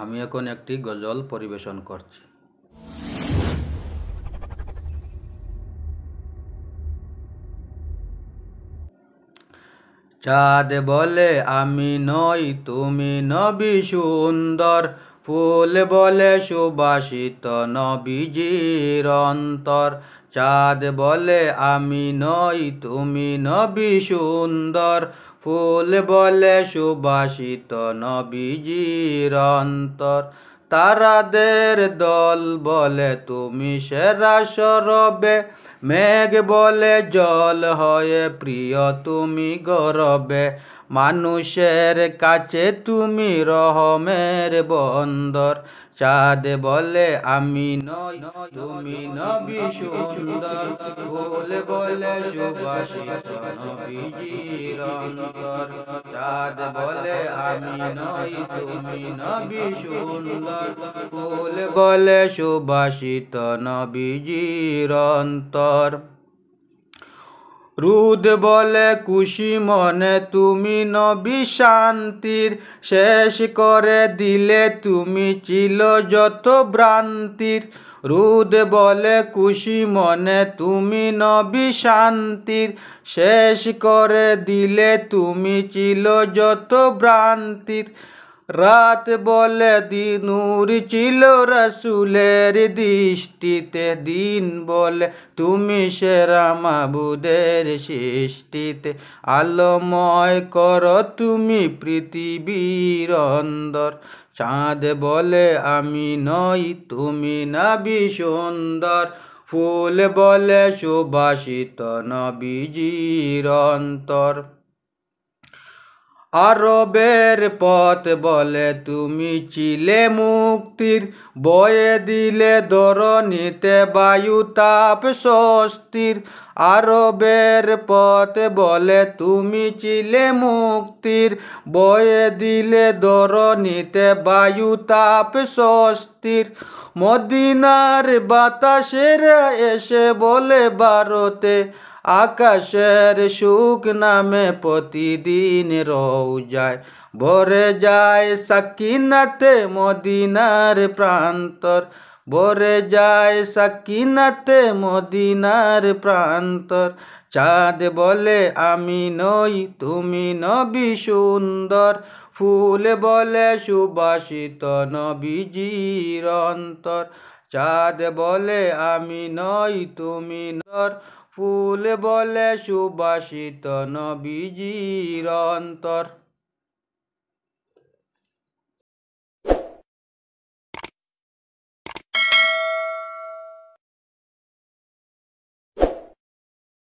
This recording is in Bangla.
আমি এখন একটি গজল পরিবেশন করছি চাঁদ বলে আমি নই তুমি নবী সুন্দর ফুল বলে সুবাসিত নবীজির অন্তর চাঁদ বলে আমি নই তুমি নবী সুন্দর ফুল বলে সুবাসিত নবীজির অন্তর তারাদের দল বলে তুমি সেরা সরবে মেঘ বলে জল হয় প্রিয় তুমি গরবে মানুষের কাছে তুমি রহমের বন্দর চাঁদ বলে আমি নই তুমি নবী সুন্দর ফুল বলে সুবাসিত নবীজির চাঁদ বলে আমি নই তুমি নবী সুন্দর ফুল বলে সুবাসিত নবীজির অন্তর রুদ বলে খুশি মনে তুমি নবী শান্তির শেষ করে দিলে তুমি ছিল যত ভ্রান্তির রুদ বলে খুশি মনে তুমি নবী শান্তির শেষ করে দিলে তুমি ছিল যত ভ্রান্তির রাত বলে দিনুর ছিল রসুলের দৃষ্টিতে দিন বলে তুমি সে রামাবুদের সৃষ্টিতে আলোময় কর তুমি পৃথিবীর অন্দর চাঁদ বলে আমি নই তুমি না সুন্দর ফুল বলে সুবাসিত নবীজির অন্তর আরবের পথ বলে তুমি চিলে মুক্তির বয়ে দিলে নিতে বায়ু তাপ স্বস্তির আরবের পথ বলে তুমি চিলে মুক্তির বয়ে দিলে নিতে বায়ু তাপ স্বস্তির মদিনার বাতাসের এসে বলে ভারতে আকাশের সুখ নামে প্রতিদিন রৌ যায় ভরে যায় সাকিনাতে মদিনার প্রান্তর ভরে যায় সাকিনাতে মদিনার প্রান্তর চাঁদ বলে আমি নই তুমি নবী সুন্দর ফুল বলে সুবাসিত নবীজির অন্তর চাঁদ বলে আমি নই তুমি নর ফুল বলে সুবাসিত নবীজির অন্তর